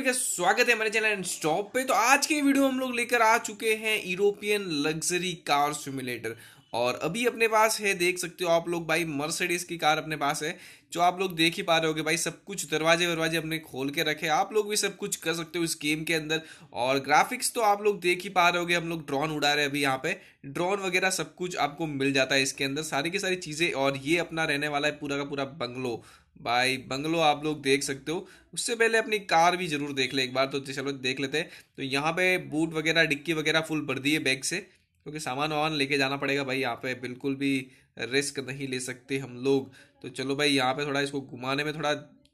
सभी का स्वागत है हमारे चैनल स्टॉप पे तो आज के वीडियो हम लोग लेकर आ चुके हैं यूरोपियन लग्जरी कार सिमुलेटर और अभी अपने पास है देख सकते हो आप लोग भाई मर्सिडीज़ की कार अपने पास है जो आप लोग देख ही पा रहे होगे भाई सब कुछ दरवाजे वरवाजे अपने खोल के रखे आप लोग भी सब कुछ कर सकते हो इस गेम के अंदर और ग्राफिक्स तो आप लोग देख ही पा रहे होगे हम लोग ड्रोन उड़ा रहे हैं अभी यहाँ पे ड्रोन वगैरह सब कुछ आपको मिल जाता है इसके अंदर सारी की सारी चीज़ें और ये अपना रहने वाला है पूरा का पूरा बंगलो भाई बंगलो आप लोग देख सकते हो उससे पहले अपनी कार भी जरूर देख ले एक बार तो चलो देख लेते हैं तो यहाँ पे बूट वगैरह डिक्की वगैरह फुल भर दी है बैग से क्योंकि तो सामान वामान लेके जाना पड़ेगा भाई यहाँ पे बिल्कुल भी रिस्क नहीं ले सकते हम लोग तो चलो भाई यहाँ पे थोड़ा इसको घुमाने में थोड़ा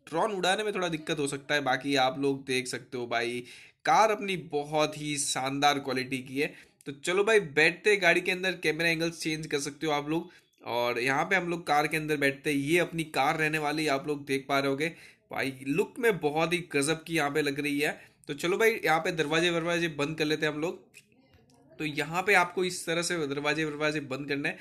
ड्रोन उड़ाने में थोड़ा दिक्कत हो सकता है बाकी आप लोग देख सकते हो भाई कार अपनी बहुत ही शानदार क्वालिटी की है तो चलो भाई बैठते गाड़ी के अंदर कैमरा एंगल्स चेंज कर सकते हो आप लोग और यहाँ पे हम लोग कार के अंदर बैठते हैं ये अपनी कार रहने वाली आप लोग देख पा रहे होगे भाई लुक में बहुत ही गजब की यहाँ पे लग रही है तो चलो भाई यहाँ पे दरवाजे वरवाजे बंद कर लेते हैं हम लोग तो यहाँ पे आपको इस तरह से दरवाजे वरवाजे बंद करना है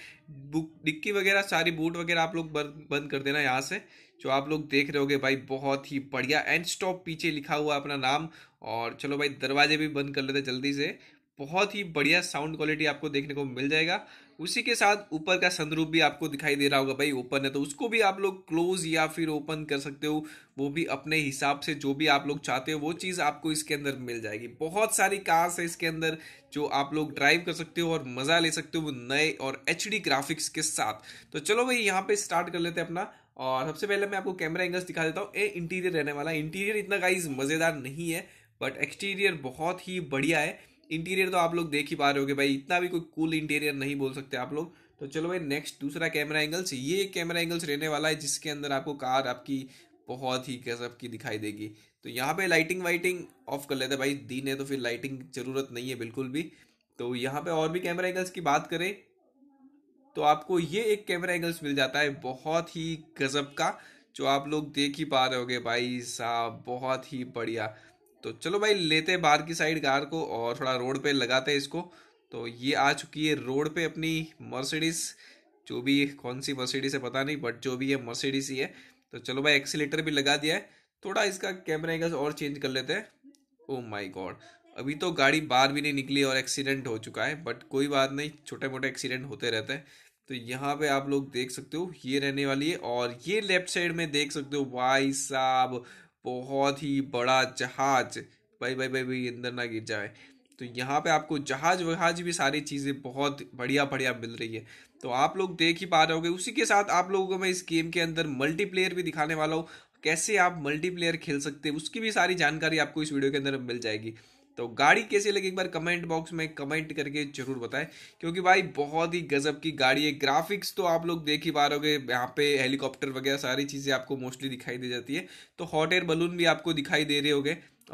बुक डिक्की वगैरह सारी बूट वगैरह आप लोग बंद कर देना यहाँ से जो आप लोग देख रहे होगे भाई बहुत ही बढ़िया एंड स्टॉप पीछे लिखा हुआ अपना नाम और चलो भाई दरवाजे भी बंद कर लेते जल्दी से बहुत ही बढ़िया साउंड क्वालिटी आपको देखने को मिल जाएगा उसी के साथ ऊपर का संदरूप भी आपको दिखाई दे रहा होगा भाई ओपन है तो उसको भी आप लोग क्लोज या फिर ओपन कर सकते हो वो भी अपने हिसाब से जो भी आप लोग चाहते हो वो चीज़ आपको इसके अंदर मिल जाएगी बहुत सारी कार्स है इसके अंदर जो आप लोग ड्राइव कर सकते हो और मज़ा ले सकते हो नए और एच ग्राफिक्स के साथ तो चलो भाई यहाँ पर स्टार्ट कर लेते हैं अपना और सबसे पहले मैं आपको कैमरा एंगल्स दिखा देता हूँ ए इंटीरियर रहने वाला इंटीरियर इतना गाइज मज़ेदार नहीं है बट एक्सटीरियर बहुत ही बढ़िया है इंटीरियर तो आप लोग देख ही पा रहे हो भाई इतना भी कोई कूल इंटीरियर नहीं बोल सकते आप लोग तो चलो भाई नेक्स्ट दूसरा कैमरा एंगल्स ये कैमरा एंगल्स रहने वाला है जिसके अंदर आपको कार आपकी बहुत ही गजब की दिखाई देगी तो यहाँ पे लाइटिंग वाइटिंग ऑफ कर लेते हैं भाई दिन है तो फिर लाइटिंग ज़रूरत नहीं है बिल्कुल भी तो यहाँ पे और भी कैमरा एंगल्स की बात करें तो आपको ये एक कैमरा एंगल्स मिल जाता है बहुत ही गजब का जो आप लोग देख ही पा रहे होगे भाई साहब बहुत ही बढ़िया तो चलो भाई लेते बाहर की साइड कार को और थोड़ा रोड पे लगाते हैं इसको तो ये आ चुकी है रोड पे अपनी मर्सिडीज़ जो भी कौन सी मर्सिडीज़ है पता नहीं बट जो भी है मर्सिडीज़ ही है तो चलो भाई एक्सीटर भी लगा दिया है थोड़ा इसका कैमरा एंगल और चेंज कर लेते हैं ओ माई गॉड अभी तो गाड़ी बाहर भी नहीं निकली और एक्सीडेंट हो चुका है बट कोई बात नहीं छोटे मोटे एक्सीडेंट होते रहते हैं तो यहाँ पे आप लोग देख सकते हो ये रहने वाली है और ये लेफ्ट साइड में देख सकते हो भाई साहब बहुत ही बड़ा जहाज भाई भाई भाई भाई अंदर ना गिर जाए तो यहाँ पे आपको जहाज वहाज भी सारी चीज़ें बहुत बढ़िया बढ़िया मिल रही है तो आप लोग देख ही पा रहे हो उसी के साथ आप लोगों को मैं इस गेम के अंदर मल्टीप्लेयर भी दिखाने वाला हूँ कैसे आप मल्टीप्लेयर खेल सकते हैं उसकी भी सारी जानकारी आपको इस वीडियो के अंदर मिल जाएगी तो गाड़ी कैसी लगी एक बार कमेंट बॉक्स में कमेंट करके जरूर बताएं क्योंकि भाई बहुत ही गजब की गाड़ी है ग्राफिक्स तो आप लोग देख ही पा रहे हो यहाँ पे हेलीकॉप्टर वगैरह सारी चीज़ें आपको मोस्टली दिखाई दे जाती है तो हॉट एयर बलून भी आपको दिखाई दे रहे हो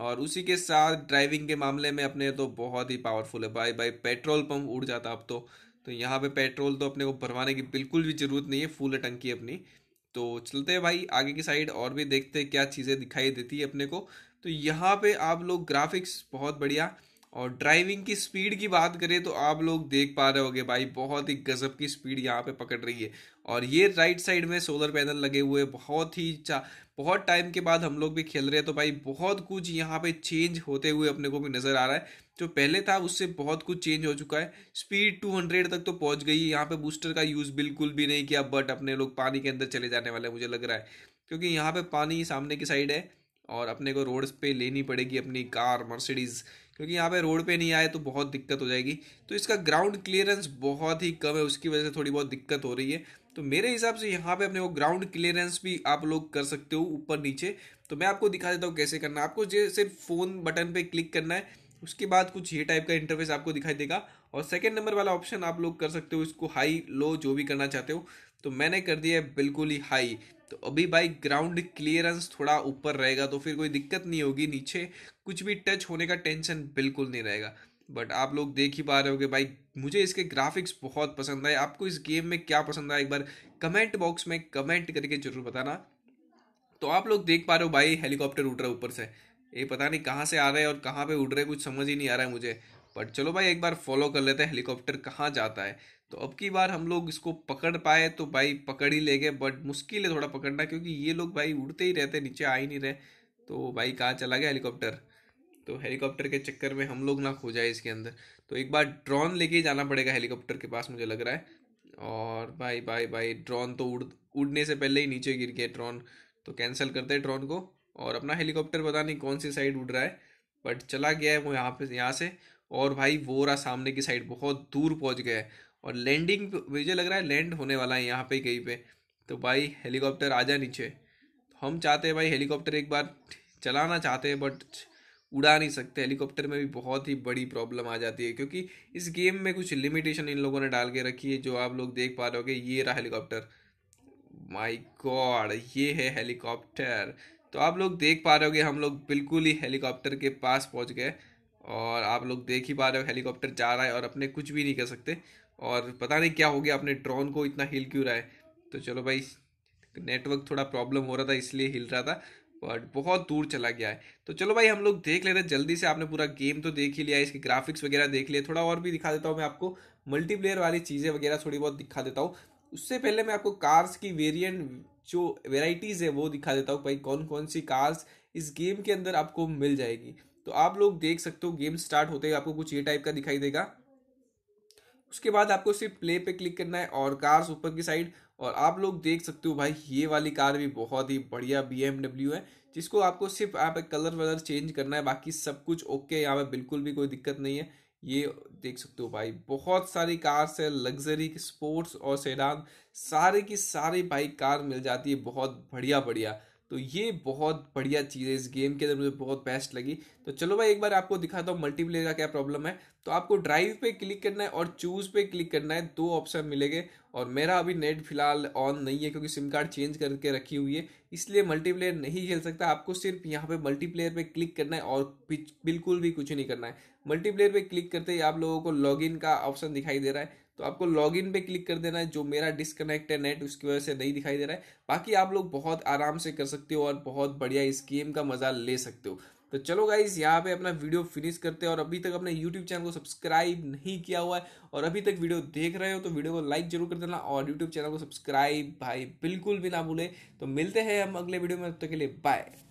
और उसी के साथ ड्राइविंग के मामले में अपने तो बहुत ही पावरफुल है भाई भाई पेट्रोल पंप उड़ जाता अब तो तो यहाँ पे पेट्रोल तो अपने को भरवाने की बिल्कुल भी ज़रूरत नहीं है फूल टंकी अपनी तो चलते हैं भाई आगे की साइड और भी देखते हैं क्या चीज़ें दिखाई देती है अपने को तो यहाँ पे आप लोग ग्राफिक्स बहुत बढ़िया और ड्राइविंग की स्पीड की बात करें तो आप लोग देख पा रहे होगे भाई बहुत ही गजब की स्पीड यहाँ पे पकड़ रही है और ये राइट साइड में सोलर पैनल लगे हुए बहुत ही चा बहुत टाइम के बाद हम लोग भी खेल रहे हैं तो भाई बहुत कुछ यहाँ पे चेंज होते हुए अपने को भी नज़र आ रहा है जो पहले था उससे बहुत कुछ चेंज हो चुका है स्पीड 200 तक तो पहुँच गई है यहाँ पे बूस्टर का यूज़ बिल्कुल भी नहीं किया बट अपने लोग पानी के अंदर चले जाने वाले मुझे लग रहा है क्योंकि यहाँ पे पानी सामने की साइड है और अपने को रोड पे लेनी पड़ेगी अपनी कार मर्सिडीज़ क्योंकि यहाँ पे रोड पे नहीं आए तो बहुत दिक्कत हो जाएगी तो इसका ग्राउंड क्लियरेंस बहुत ही कम है उसकी वजह से थोड़ी बहुत दिक्कत हो रही है तो मेरे हिसाब से यहाँ पे अपने को ग्राउंड क्लियरेंस भी आप लोग कर सकते हो ऊपर नीचे तो मैं आपको दिखा देता हूँ कैसे करना है आपको जैसे फ़ोन बटन पर क्लिक करना है उसके बाद कुछ ये टाइप का इंटरफेस आपको दिखाई देगा और सेकेंड नंबर वाला ऑप्शन आप लोग कर सकते हो इसको हाई लो जो भी करना चाहते हो तो मैंने कर दिया है बिल्कुल ही हाई तो अभी भाई ग्राउंड क्लियरेंस थोड़ा ऊपर रहेगा तो फिर कोई दिक्कत नहीं होगी नीचे कुछ भी टच होने का टेंशन बिल्कुल नहीं रहेगा बट आप लोग देख ही पा रहे हो कि भाई मुझे इसके ग्राफिक्स बहुत पसंद आए आपको इस गेम में क्या पसंद आया एक बार कमेंट बॉक्स में कमेंट करके जरूर बताना तो आप लोग देख पा रहे हो भाई हेलीकॉप्टर उड़ रहा है ऊपर से ये पता नहीं कहाँ से आ रहे हैं और कहाँ पे उड़ रहे कुछ समझ ही नहीं आ रहा है मुझे बट चलो भाई एक बार फॉलो कर लेते हैं हेलीकॉप्टर कहाँ जाता है तो अब की बार हम लोग इसको पकड़ पाए तो भाई पकड़ ही ले गए बट मुश्किल है थोड़ा पकड़ना क्योंकि ये लोग भाई उड़ते ही रहते नीचे आ ही नहीं रहे तो भाई कहाँ चला गया हेलीकॉप्टर तो हेलीकॉप्टर के चक्कर में हम लोग ना खो जाए इसके अंदर तो एक बार ड्रोन लेके जाना पड़ेगा हेलीकॉप्टर के पास मुझे लग रहा है और भाई भाई भाई ड्रोन तो उड़ उड़ने से पहले ही नीचे गिर गया ड्रोन तो कैंसिल करते हैं ड्रोन को और अपना हेलीकॉप्टर पता नहीं कौन सी साइड उड़ रहा है बट चला गया है वो यहाँ पे यहाँ से और भाई वो रहा सामने की साइड बहुत दूर पहुँच गया है और लैंडिंग मुझे लग रहा है लैंड होने वाला है यहाँ पे कहीं पे तो भाई हेलीकॉप्टर आ जा नीचे तो हम चाहते हैं भाई हेलीकॉप्टर एक बार चलाना चाहते हैं बट उड़ा नहीं सकते हेलीकॉप्टर में भी बहुत ही बड़ी प्रॉब्लम आ जाती है क्योंकि इस गेम में कुछ लिमिटेशन इन लोगों ने डाल के रखी है जो आप लोग देख पा रहे हो ये रहा हेलीकॉप्टर माय गॉड ये है हेलीकॉप्टर तो आप लोग देख पा रहे हो हम लोग बिल्कुल ही हेलीकॉप्टर के पास पहुंच गए और आप लोग देख ही पा रहे हो हेलीकॉप्टर जा रहा है और अपने कुछ भी नहीं कर सकते और पता नहीं क्या हो गया अपने ट्रॉन को इतना हिल क्यों रहा है तो चलो भाई नेटवर्क थोड़ा प्रॉब्लम हो रहा था इसलिए हिल रहा था बट बहुत दूर चला गया है तो चलो भाई हम लोग देख लेते हैं जल्दी से आपने पूरा गेम तो देख ही लिया इसके ग्राफिक्स वगैरह देख लिए थोड़ा और भी दिखा देता हूँ मैं आपको मल्टीप्लेयर वाली चीज़ें वगैरह थोड़ी बहुत दिखा देता हूँ उससे पहले मैं आपको कार्स की वेरियंट जो वेराइटीज़ है वो दिखा देता हूँ भाई कौन कौन सी कार्स इस गेम के अंदर आपको मिल जाएगी तो आप लोग देख सकते हो गेम स्टार्ट होते ही आपको कुछ ये टाइप का दिखाई देगा उसके बाद आपको सिर्फ प्ले पे क्लिक करना है और कार्स ऊपर की साइड और आप लोग देख सकते हो भाई ये वाली कार भी बहुत ही बढ़िया बी है जिसको आपको सिर्फ यहाँ पे कलर वलर चेंज करना है बाकी सब कुछ ओके यहाँ पे बिल्कुल भी कोई दिक्कत नहीं है ये देख सकते हो भाई बहुत सारी कार्स है लग्जरी स्पोर्ट्स और सेडान सारे की सारी भाई कार मिल जाती है बहुत बढ़िया बढ़िया तो ये बहुत बढ़िया चीज़ है इस गेम के अंदर मुझे बहुत बेस्ट लगी तो चलो भाई एक बार आपको दिखाता हूँ मल्टीप्लेयर का क्या प्रॉब्लम है तो आपको ड्राइव पे क्लिक करना है और चूज़ पे क्लिक करना है दो ऑप्शन मिलेंगे और मेरा अभी नेट फिलहाल ऑन नहीं है क्योंकि सिम कार्ड चेंज करके रखी हुई है इसलिए मल्टीप्लेयर नहीं खेल सकता आपको सिर्फ यहाँ पे मल्टीप्लेयर पे क्लिक करना है और बिल्कुल भी कुछ नहीं करना है मल्टीप्लेयर पे क्लिक करते ही आप लोगों को लॉगिन का ऑप्शन दिखाई दे रहा है तो आपको लॉगिन पे क्लिक कर देना है जो मेरा डिसकनेक्ट है नेट उसकी वजह से नहीं दिखाई दे रहा है बाकी आप लोग बहुत आराम से कर सकते हो और बहुत बढ़िया इस गेम का मज़ा ले सकते हो तो चलो गाइज यहाँ पे अपना वीडियो फिनिश करते हैं और अभी तक अपने यूट्यूब चैनल को सब्सक्राइब नहीं किया हुआ है और अभी तक वीडियो देख रहे हो तो वीडियो को लाइक जरूर कर देना और यूट्यूब चैनल को सब्सक्राइब भाई बिल्कुल भी ना भूले तो मिलते हैं हम अगले वीडियो में तब तक के लिए बाय